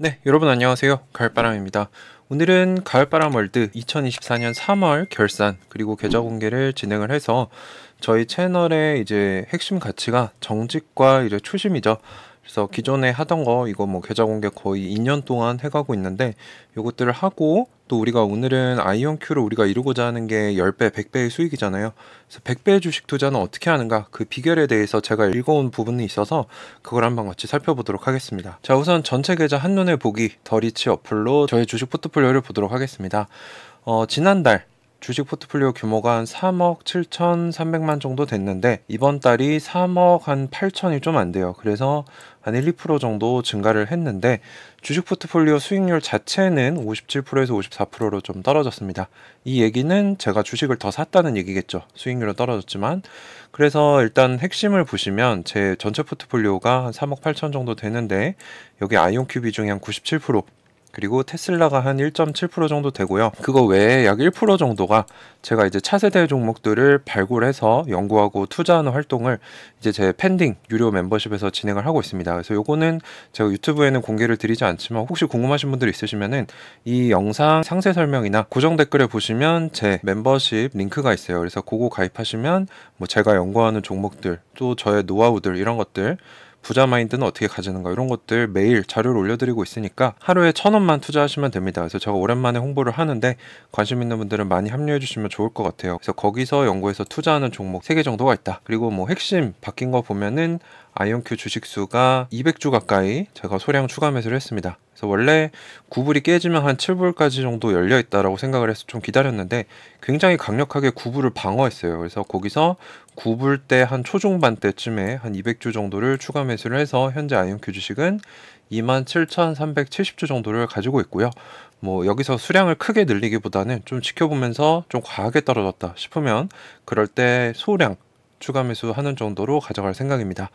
네, 여러분 안녕하세요. 가을바람입니다. 오늘은 가을바람 월드 2024년 3월 결산 그리고 계좌 공개를 진행을 해서 저희 채널의 이제 핵심 가치가 정직과 이제 초심이죠. 그래서 기존에 하던 거 이거 뭐 계좌 공개 거의 2년 동안 해가고 있는데 요것들을 하고 또 우리가 오늘은 아이언큐를 우리가 이루고자 하는 게 10배, 100배의 수익이잖아요. 그래서 100배의 주식 투자는 어떻게 하는가 그 비결에 대해서 제가 읽어온 부분이 있어서 그걸 한번 같이 살펴보도록 하겠습니다. 자 우선 전체 계좌 한눈에 보기 더리치 어플로 저의 주식 포트폴리오를 보도록 하겠습니다. 어, 지난달 주식 포트폴리오 규모가 한 3억 7천3백만 정도 됐는데 이번 달이 3억 한 8천이 좀 안 돼요. 그래서 한 1, 2% 정도 증가를 했는데 주식 포트폴리오 수익률 자체는 57%에서 54%로 좀 떨어졌습니다. 이 얘기는 제가 주식을 더 샀다는 얘기겠죠. 수익률은 떨어졌지만 그래서 일단 핵심을 보시면 제 전체 포트폴리오가 한 3억 8천 정도 되는데 여기 아이온큐 비중이 한97% 그리고 테슬라가 한 1.7% 정도 되고요. 그거 외에 약 1% 정도가 제가 이제 차세대 종목들을 발굴해서 연구하고 투자하는 활동을 이제 제 팬딩 유료 멤버십에서 진행을 하고 있습니다. 그래서 요거는 제가 유튜브에는 공개를 드리지 않지만 혹시 궁금하신 분들 있으시면은 이 영상 상세 설명이나 고정 댓글에 보시면 제 멤버십 링크가 있어요. 그래서 그거 가입하시면 뭐 제가 연구하는 종목들 또 저의 노하우들 이런 것들 부자 마인드는 어떻게 가지는가 이런 것들 매일 자료를 올려드리고 있으니까 하루에 천 원만 투자하시면 됩니다. 그래서 제가 오랜만에 홍보를 하는데 관심 있는 분들은 많이 합류해 주시면 좋을 것 같아요. 그래서 거기서 연구해서 투자하는 종목 3개 정도가 있다. 그리고 뭐 핵심 바뀐 거 보면은 아이온큐 주식수가 200주 가까이 제가 소량 추가 매수를 했습니다. 그래서 원래 구불이 깨지면 한 7불까지 정도 열려 있다라고 생각을 해서 좀 기다렸는데 굉장히 강력하게 구불을 방어했어요. 그래서 거기서 9불 대한 초중반 때쯤에 한 200주 정도를 추가 매수를 해서 현재 아이 m 큐 주식은 27,370주 정도를 가지고 있고요. 뭐 여기서 수량을 크게 늘리기보다는 좀 지켜보면서 좀 과하게 떨어졌다 싶으면 그럴 때 소량 추가 매수하는 정도로 가져갈 생각입니다.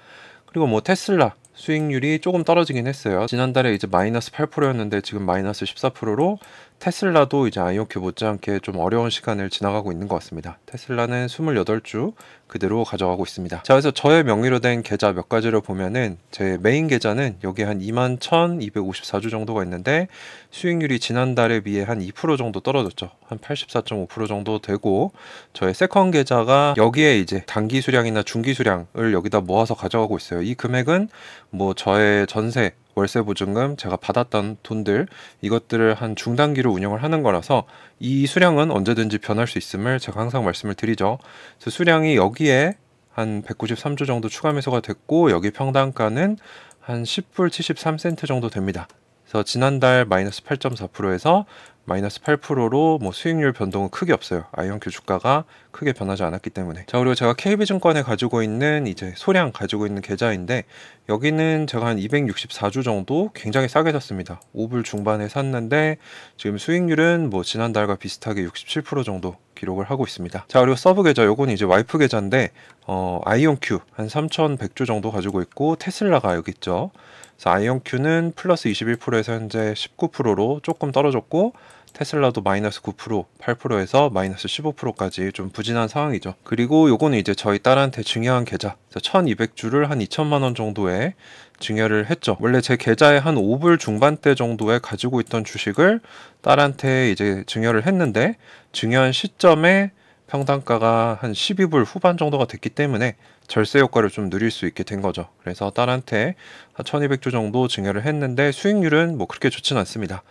그리고 뭐 테슬라 수익률이 조금 떨어지긴 했어요. 지난달에 이제 마이너스 8%였는데 지금 마이너스 14%로 테슬라도 이제 아이오큐 못지않게 좀 어려운 시간을 지나가고 있는 것 같습니다. 테슬라는 28주 그대로 가져가고 있습니다. 자, 그래서 저의 명의로 된 계좌 몇 가지를 보면은 제 메인 계좌는 여기 한 21,254주 정도가 있는데 수익률이 지난달에 비해 한 2% 정도 떨어졌죠. 한 84.5% 정도 되고 저의 세컨 계좌가 여기에 이제 단기 수량이나 중기 수량을 여기다 모아서 가져가고 있어요. 이 금액은 뭐 저의 전세 월세 보증금 제가 받았던 돈들 이것들을 한 중단기로 운영을 하는 거라서 이 수량은 언제든지 변할 수 있음을 제가 항상 말씀을 드리죠. 그 수량이 여기에 한 193조 정도 추가 매수가 됐고 여기 평당가는 한 10불 73센트 정도 됩니다. 그래서 지난달 마이너스 8.4%에서 마이너스 8%로 뭐 수익률 변동은 크게 없어요. 아이언큐 주가가 크게 변하지 않았기 때문에. 자, 그리고 제가 KB증권에 가지고 있는 이제 소량 가지고 있는 계좌인데 여기는 제가 한 264주 정도 굉장히 싸게 샀습니다. 5불 중반에 샀는데 지금 수익률은 뭐 지난달과 비슷하게 67% 정도 기록을 하고 있습니다. 자 그리고 서브 계좌 요건 이제 와이프 계좌인데 어, 아이온큐 한 3,100주 정도 가지고 있고 테슬라가 여기 있죠. 그래서 아이온큐는 플러스 21%에서 현재 19%로 조금 떨어졌고 테슬라도 마이너스 9%, 8%에서 마이너스 15%까지 좀 부진한 상황이죠. 그리고 요거는 이제 저희 딸한테 중요한 계좌, 1200주를 한 2천만 원 정도에 증여를 했죠. 원래 제 계좌에 한 5불 중반대 정도에 가지고 있던 주식을 딸한테 이제 증여를 했는데 증여한 시점에 평당가가 한 12불 후반 정도가 됐기 때문에 절세 효과를 좀 누릴 수 있게 된 거죠. 그래서 딸한테 한 1200주 정도 증여를 했는데 수익률은 뭐 그렇게 좋지는 않습니다.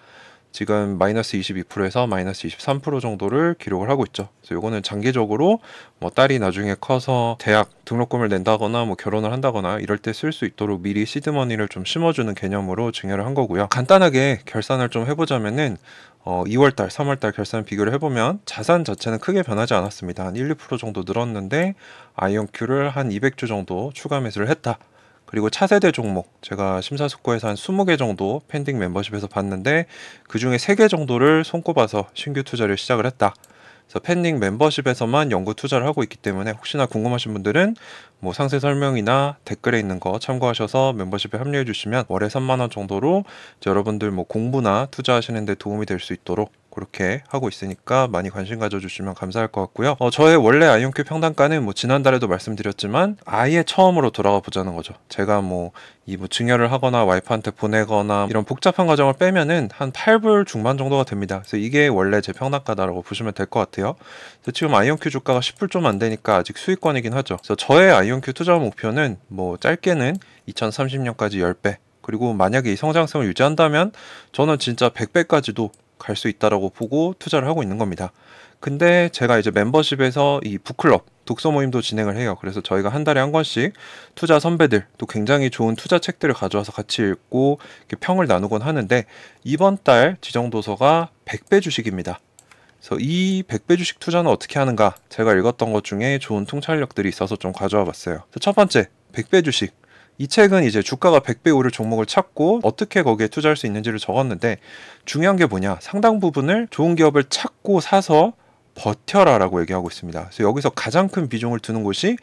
지금 마이너스 22%에서 마이너스 23% 정도를 기록을 하고 있죠. 그래서 이거는 장기적으로 뭐 딸이 나중에 커서 대학 등록금을 낸다거나 뭐 결혼을 한다거나 이럴 때 쓸 수 있도록 미리 시드머니를 좀 심어주는 개념으로 증여를 한 거고요. 간단하게 결산을 좀 해보자면은 어, 2월달, 3월달 결산 비교를 해보면 자산 자체는 크게 변하지 않았습니다. 한 1, 2% 정도 늘었는데 아이온큐를 한 200주 정도 추가 매수를 했다. 그리고 차세대 종목 제가 심사숙고해서 한 20개 정도 팬딩 멤버십에서 봤는데 그 중에 3개 정도를 손꼽아서 신규 투자를 시작을 했다. 그래서 팬딩 멤버십에서만 연구 투자를 하고 있기 때문에 혹시나 궁금하신 분들은 뭐 상세 설명이나 댓글에 있는 거 참고하셔서 멤버십에 합류해 주시면 월에 3만 원 정도로 여러분들 뭐 공부나 투자하시는 데 도움이 될 수 있도록 그렇게 하고 있으니까 많이 관심 가져주시면 감사할 것 같고요. 어, 저의 원래 아이온큐 평단가는 뭐 지난달에도 말씀드렸지만 아예 처음으로 돌아가 보자는 거죠. 제가 뭐 이뭐 증여를 하거나 와이프한테 보내거나 이런 복잡한 과정을 빼면은 한 8불 중반 정도가 됩니다. 그래서 이게 원래 제 평단가다라고 보시면 될 것 같아요. 지금 아이온큐 주가가 10불 좀 안 되니까 아직 수익권이긴 하죠. 그래서 저의 아이온큐 투자 목표는 뭐 짧게는 2030년까지 10배 그리고 만약에 이 성장성을 유지한다면 저는 진짜 100배까지도 갈수 있다라고 보고 투자를 하고 있는 겁니다. 근데 제가 이제 멤버십에서 이 북클럽 독서 모임도 진행을 해요. 그래서 저희가 한 달에 한 권씩 투자 선배들 또 굉장히 좋은 투자 책들을 가져와서 같이 읽고 평을 나누곤 하는데 이번 달 지정 도서가 100배 주식입니다. 그래서 이 100배 주식 투자는 어떻게 하는가 제가 읽었던 것 중에 좋은 통찰력들이 있어서 좀 가져와 봤어요. 첫 번째 100배 주식 이 책은 이제 주가가 100배 오를 종목을 찾고 어떻게 거기에 투자할 수 있는지를 적었는데 중요한 게 뭐냐 상당 부분을 좋은 기업을 찾고 사서 버텨라라고 얘기하고 있습니다. 그래서 여기서 가장 큰 비중을 두는 곳이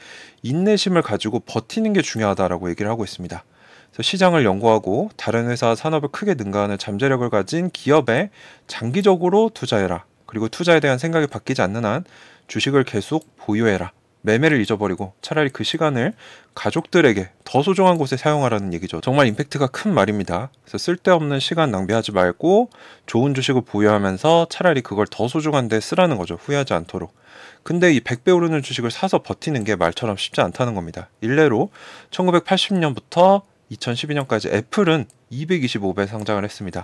인내심을 가지고 버티는 게 중요하다라고 얘기를 하고 있습니다. 그래서 시장을 연구하고 다른 회사 산업을 크게 능가하는 잠재력을 가진 기업에 장기적으로 투자해라. 그리고 투자에 대한 생각이 바뀌지 않는 한 주식을 계속 보유해라. 매매를 잊어버리고 차라리 그 시간을 가족들에게 더 소중한 곳에 사용하라는 얘기죠. 정말 임팩트가 큰 말입니다. 그래서 쓸데없는 시간 낭비하지 말고 좋은 주식을 보유하면서 차라리 그걸 더 소중한 데 쓰라는 거죠. 후회하지 않도록. 근데 이 100배 오르는 주식을 사서 버티는 게 말처럼 쉽지 않다는 겁니다. 일례로 1980년부터 2012년까지 애플은 225배 상장을 했습니다.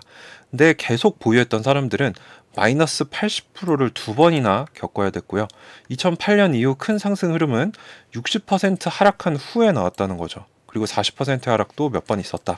근데 계속 보유했던 사람들은 마이너스 80%를 두 번이나 겪어야 됐고요. 2008년 이후 큰 상승 흐름은 60% 하락한 후에 나왔다는 거죠. 그리고 40% 하락도 몇 번 있었다.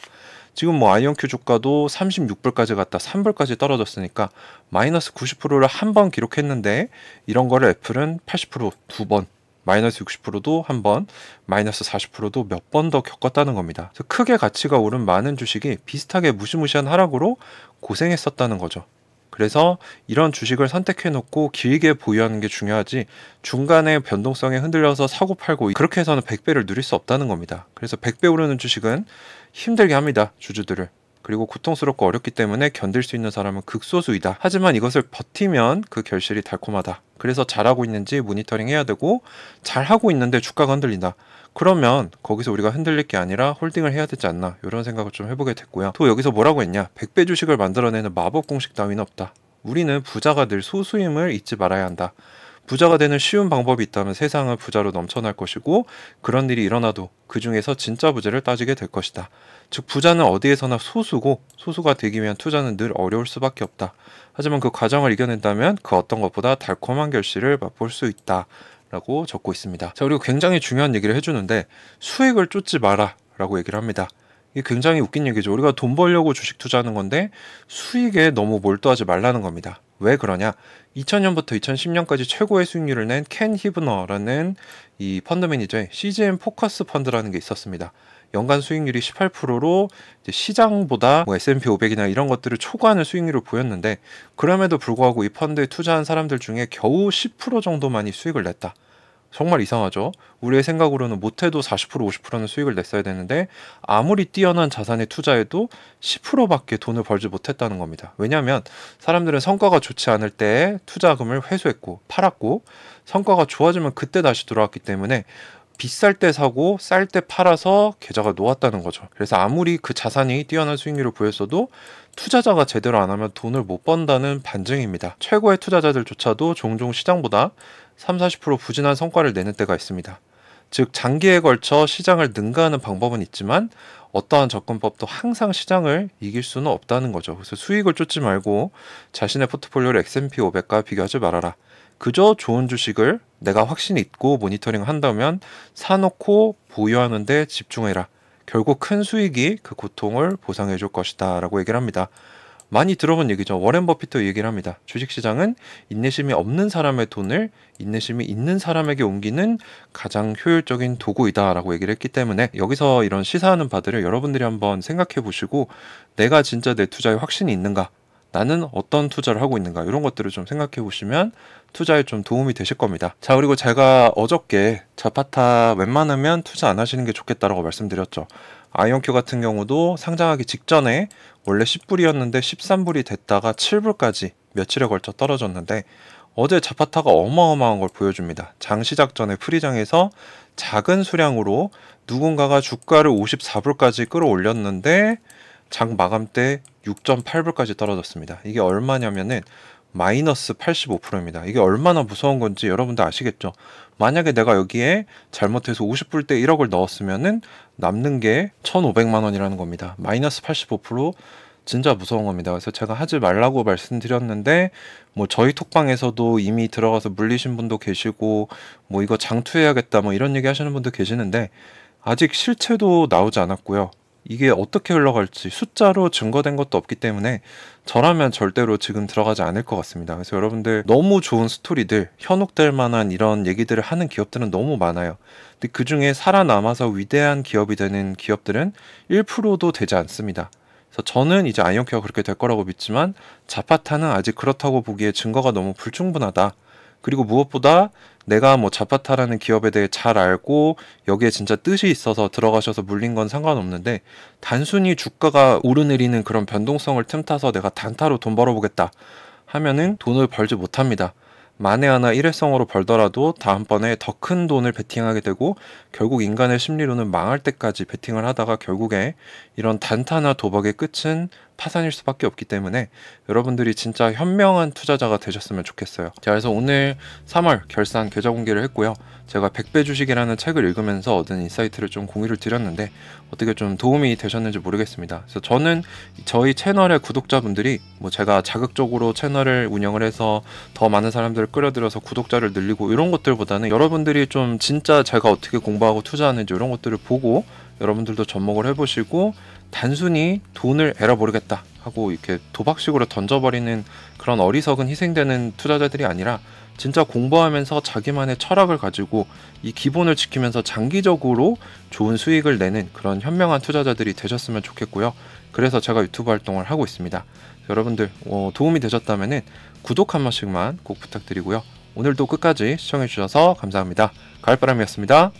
지금 뭐 아이언큐 주가도 36불까지 갔다 3불까지 떨어졌으니까 마이너스 90%를 한 번 기록했는데 이런 거를 애플은 80%두번 마이너스 60%도 한 번, 마이너스 40%도 몇 번 더 겪었다는 겁니다. 크게 가치가 오른 많은 주식이 비슷하게 무시무시한 하락으로 고생했었다는 거죠. 그래서 이런 주식을 선택해 놓고 길게 보유하는 게 중요하지 중간에 변동성에 흔들려서 사고 팔고 그렇게 해서는 100배를 누릴 수 없다는 겁니다. 그래서 100배 오르는 주식은 힘들게 합니다. 주주들을. 그리고 고통스럽고 어렵기 때문에 견딜 수 있는 사람은 극소수이다. 하지만 이것을 버티면 그 결실이 달콤하다. 그래서 잘하고 있는지 모니터링 해야 되고 잘하고 있는데 주가가 흔들린다. 그러면 거기서 우리가 흔들릴 게 아니라 홀딩을 해야 되지 않나 이런 생각을 좀 해보게 됐고요. 또 여기서 뭐라고 했냐? 100배 주식을 만들어내는 마법 공식 따위는 없다. 우리는 부자가 늘 소수임을 잊지 말아야 한다. 부자가 되는 쉬운 방법이 있다면 세상은 부자로 넘쳐날 것이고 그런 일이 일어나도 그 중에서 진짜 부자를 따지게 될 것이다. 즉 부자는 어디에서나 소수고 소수가 되기 위한 투자는 늘 어려울 수밖에 없다. 하지만 그 과정을 이겨낸다면 그 어떤 것보다 달콤한 결실을 맛볼 수 있다. 라고 적고 있습니다. 자, 그리고 굉장히 중요한 얘기를 해주는데 수익을 쫓지 마라 라고 얘기를 합니다. 이게 굉장히 웃긴 얘기죠. 우리가 돈 벌려고 주식 투자하는 건데 수익에 너무 몰두하지 말라는 겁니다. 왜 그러냐? 2000년부터 2010년까지 최고의 수익률을 낸켄 히브너라는 이 펀드 매니저의 CGM 포커스 펀드라는 게 있었습니다. 연간 수익률이 18%로 시장보다 뭐 S&P 500이나 이런 것들을 초과하는 수익률을 보였는데 그럼에도 불구하고 이 펀드에 투자한 사람들 중에 겨우 10% 정도만이 수익을 냈다. 정말 이상하죠. 우리의 생각으로는 못해도 40% 50%는 수익을 냈어야 되는데 아무리 뛰어난 자산에 투자해도 10%밖에 돈을 벌지 못했다는 겁니다. 왜냐하면 사람들은 성과가 좋지 않을 때 투자금을 회수했고 팔았고 성과가 좋아지면 그때 다시 들어왔기 때문에 비쌀 때 사고 쌀 때 팔아서 계좌가 놓았다는 거죠. 그래서 아무리 그 자산이 뛰어난 수익률을 보였어도 투자자가 제대로 안 하면 돈을 못 번다는 반증입니다. 최고의 투자자들조차도 종종 시장보다 3, 40% 부진한 성과를 내는 때가 있습니다. 즉 장기에 걸쳐 시장을 능가하는 방법은 있지만 어떠한 접근법도 항상 시장을 이길 수는 없다는 거죠. 그래서 수익을 쫓지 말고 자신의 포트폴리오를 S&P 500과 비교하지 말아라. 그저 좋은 주식을 내가 확신 있고 모니터링 한다면 사놓고 보유하는데 집중해라. 결국 큰 수익이 그 고통을 보상해 줄 것이다 라고 얘기를 합니다. 많이 들어본 얘기죠. 워렌 버핏도 얘기를 합니다. 주식시장은 인내심이 없는 사람의 돈을 인내심이 있는 사람에게 옮기는 가장 효율적인 도구이다라고 얘기를 했기 때문에 여기서 이런 시사하는 바들을 여러분들이 한번 생각해 보시고 내가 진짜 내 투자에 확신이 있는가? 나는 어떤 투자를 하고 있는가 이런 것들을 좀 생각해 보시면 투자에 좀 도움이 되실 겁니다. 자 그리고 제가 어저께 자파타 웬만하면 투자 안 하시는 게 좋겠다라고 말씀드렸죠. 아이언큐 같은 경우도 상장하기 직전에 원래 10불이었는데 13불이 됐다가 7불까지 며칠에 걸쳐 떨어졌는데 어제 자파타가 어마어마한 걸 보여줍니다. 장 시작 전에 프리장에서 작은 수량으로 누군가가 주가를 54불까지 끌어올렸는데 장 마감 때 6.8불까지 떨어졌습니다. 이게 얼마냐면은 마이너스 85%입니다. 이게 얼마나 무서운 건지 여러분들 아시겠죠? 만약에 내가 여기에 잘못해서 50불 대 1억을 넣었으면은 남는 게 1,500만 원이라는 겁니다. 마이너스 85% 진짜 무서운 겁니다. 그래서 제가 하지 말라고 말씀드렸는데 뭐 저희 톡방에서도 이미 들어가서 물리신 분도 계시고 뭐 이거 장투해야겠다 뭐 이런 얘기 하시는 분도 계시는데 아직 실체도 나오지 않았고요. 이게 어떻게 흘러갈지 숫자로 증거된 것도 없기 때문에 저라면 절대로 지금 들어가지 않을 것 같습니다. 그래서 여러분들 너무 좋은 스토리들, 현혹될 만한 이런 얘기들을 하는 기업들은 너무 많아요. 근데 그 중에 살아남아서 위대한 기업이 되는 기업들은 1%도 되지 않습니다. 그래서 저는 이제 아이언케어가 그렇게 될 거라고 믿지만 자파타는 아직 그렇다고 보기에 증거가 너무 불충분하다. 그리고 무엇보다 내가 뭐 자파타라는 기업에 대해 잘 알고 여기에 진짜 뜻이 있어서 들어가셔서 물린 건 상관없는데 단순히 주가가 오르내리는 그런 변동성을 틈타서 내가 단타로 돈 벌어보겠다 하면은 돈을 벌지 못합니다. 만에 하나 일회성으로 벌더라도 다음번에 더 큰 돈을 베팅하게 되고 결국 인간의 심리로는 망할 때까지 베팅을 하다가 결국에 이런 단타나 도박의 끝은 파산일 수밖에 없기 때문에 여러분들이 진짜 현명한 투자자가 되셨으면 좋겠어요. 자, 그래서 오늘 3월 결산 계좌 공개를 했고요. 제가 100배 주식이라는 책을 읽으면서 얻은 인사이트를 좀 공유를 드렸는데 어떻게 좀 도움이 되셨는지 모르겠습니다. 그래서 저는 저희 채널의 구독자분들이 뭐 제가 자극적으로 채널을 운영을 해서 더 많은 사람들을 끌어들여서 구독자를 늘리고 이런 것들보다는 여러분들이 좀 진짜 제가 어떻게 공부하고 투자하는지 이런 것들을 보고 여러분들도 접목을 해보시고 단순히 돈을 잃어버리겠다 하고 이렇게 도박식으로 던져버리는 그런 어리석은 희생되는 투자자들이 아니라 진짜 공부하면서 자기만의 철학을 가지고 이 기본을 지키면서 장기적으로 좋은 수익을 내는 그런 현명한 투자자들이 되셨으면 좋겠고요. 그래서 제가 유튜브 활동을 하고 있습니다. 여러분들 어, 도움이 되셨다면 구독 한 번씩만 꼭 부탁드리고요. 오늘도 끝까지 시청해주셔서 감사합니다. 가을바람이었습니다.